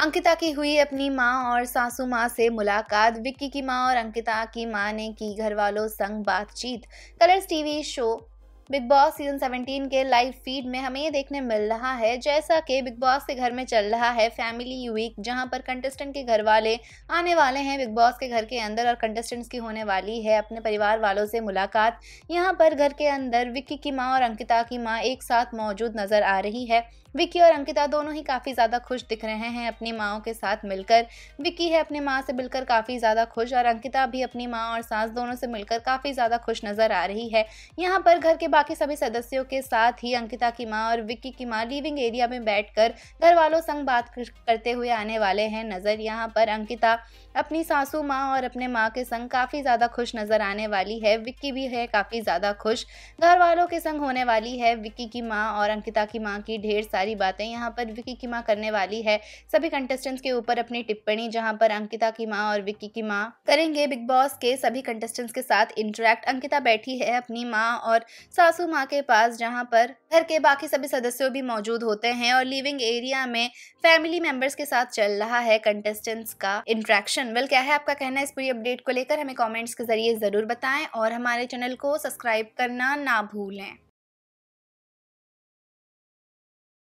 अंकिता की हुई अपनी माँ और सासू माँ से मुलाकात विक्की की माँ और अंकिता की माँ ने की घर वालों संग बातचीत Colors TV show Bigg Boss season 17 के लाइव फीड में हमें ये देखने मिल रहा है जैसा कि बिग बॉस के घर में चल रहा है फैमिली वीक जहां पर कंटेस्टेंट के घर वाले आने वाले हैं बिग बॉस के घर के अंदर और कंटेस्टेंट्स की होने वाली है अपने परिवार वालों से मुलाकात यहां पर घर के अंदर विक्की की माँ और अंकिता की माँ एक साथ मौजूद नज़र आ रही है विक्की और अंकिता दोनों ही काफ़ी ज़्यादा खुश दिख रहे हैं अपनी माओ के साथ मिलकर विक्की है अपनी माँ से मिलकर काफ़ी ज़्यादा खुश और अंकिता भी अपनी माँ और सास दोनों से मिलकर काफ़ी ज़्यादा खुश नज़र आ रही है यहाँ पर घर के बाकी सभी सदस्यों के साथ ही अंकिता की माँ और विक्की की माँ लिविंग एरिया में बैठकर घर वालों संग बात करते हुए आने वाले हैं नज़र यहाँ पर अंकिता अपनी सासू माँ और अपने माँ के संग काफ़ी ज़्यादा खुश नज़र आने वाली है विक्की भी है काफ़ी ज़्यादा खुश घर वालों के संग होने वाली है विक्की की माँ और अंकिता की माँ की ढेर सारी बातें यहाँ पर विक्की की माँ करने वाली है सभी कंटेस्टेंट्स के ऊपर अपनी टिप्पणी जहाँ पर अंकिता की माँ और विक्की की माँ करेंगे बिग बॉस के सभी कंटेस्टेंट्स के साथ इंटरेक्ट अंकिता बैठी है अपनी माँ और सासू माँ के पास जहाँ पर घर के बाकी सभी सदस्यों भी मौजूद होते हैं और लिविंग एरिया में फैमिली मेंबर्स के साथ चल रहा है कंटेस्टेंट्स का इंट्रैक्शन वेल क्या है आपका कहना है इस पूरी अपडेट को लेकर हमें कमेंट्स के जरिए ज़रूर बताएं और हमारे चैनल को सब्सक्राइब करना ना भूलें